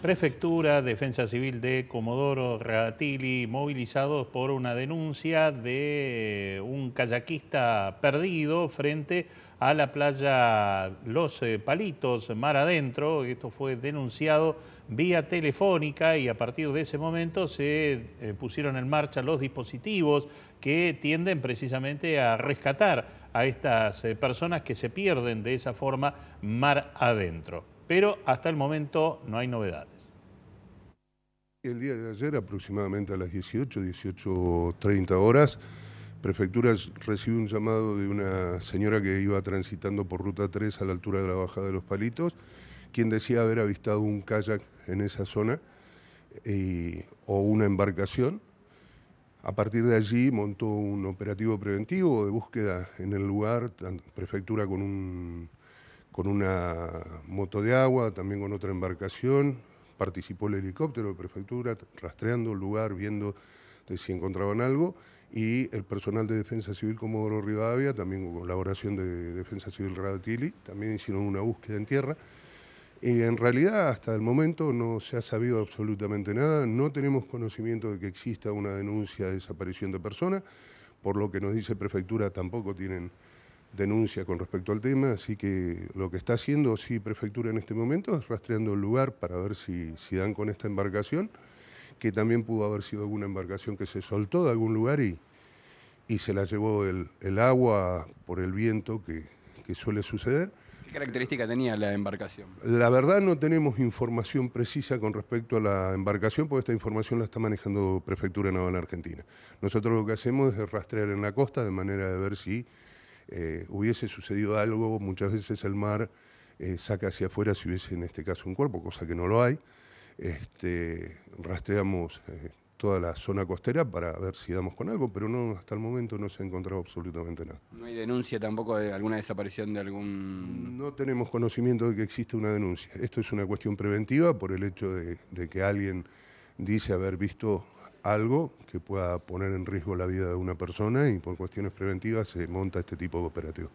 Prefectura, Defensa Civil de Comodoro Radatili, movilizados por una denuncia de eh, un kayakista perdido frente a la playa Los eh, Palitos, mar adentro. Esto fue denunciado vía telefónica y a partir de ese momento se eh, pusieron en marcha los dispositivos que tienden precisamente a rescatar a estas personas que se pierden de esa forma mar adentro pero hasta el momento no hay novedades. El día de ayer, aproximadamente a las 18, 18.30 horas, Prefectura recibió un llamado de una señora que iba transitando por Ruta 3 a la altura de la Bajada de los Palitos, quien decía haber avistado un kayak en esa zona eh, o una embarcación. A partir de allí montó un operativo preventivo de búsqueda en el lugar, Prefectura con un con una moto de agua, también con otra embarcación. Participó el helicóptero de prefectura, rastreando el lugar, viendo si encontraban algo. Y el personal de Defensa Civil Comodoro Rivadavia, también con colaboración de Defensa Civil Radatili, también hicieron una búsqueda en tierra. Y en realidad, hasta el momento no se ha sabido absolutamente nada. No tenemos conocimiento de que exista una denuncia de desaparición de persona. Por lo que nos dice Prefectura, tampoco tienen denuncia con respecto al tema, así que lo que está haciendo sí prefectura en este momento es rastreando el lugar para ver si, si dan con esta embarcación, que también pudo haber sido alguna embarcación que se soltó de algún lugar y, y se la llevó el, el agua por el viento que, que suele suceder. ¿Qué característica tenía la embarcación? La verdad no tenemos información precisa con respecto a la embarcación, porque esta información la está manejando Prefectura Naval Argentina. Nosotros lo que hacemos es rastrear en la costa de manera de ver si eh, hubiese sucedido algo, muchas veces el mar eh, saca hacia afuera si hubiese en este caso un cuerpo, cosa que no lo hay. Este, rastreamos eh, toda la zona costera para ver si damos con algo, pero no hasta el momento no se ha encontrado absolutamente nada. ¿No hay denuncia tampoco de alguna desaparición de algún...? No tenemos conocimiento de que existe una denuncia. Esto es una cuestión preventiva por el hecho de que alguien dice haber visto algo que pueda poner en riesgo la vida de una persona y por cuestiones preventivas se monta este tipo de operativo.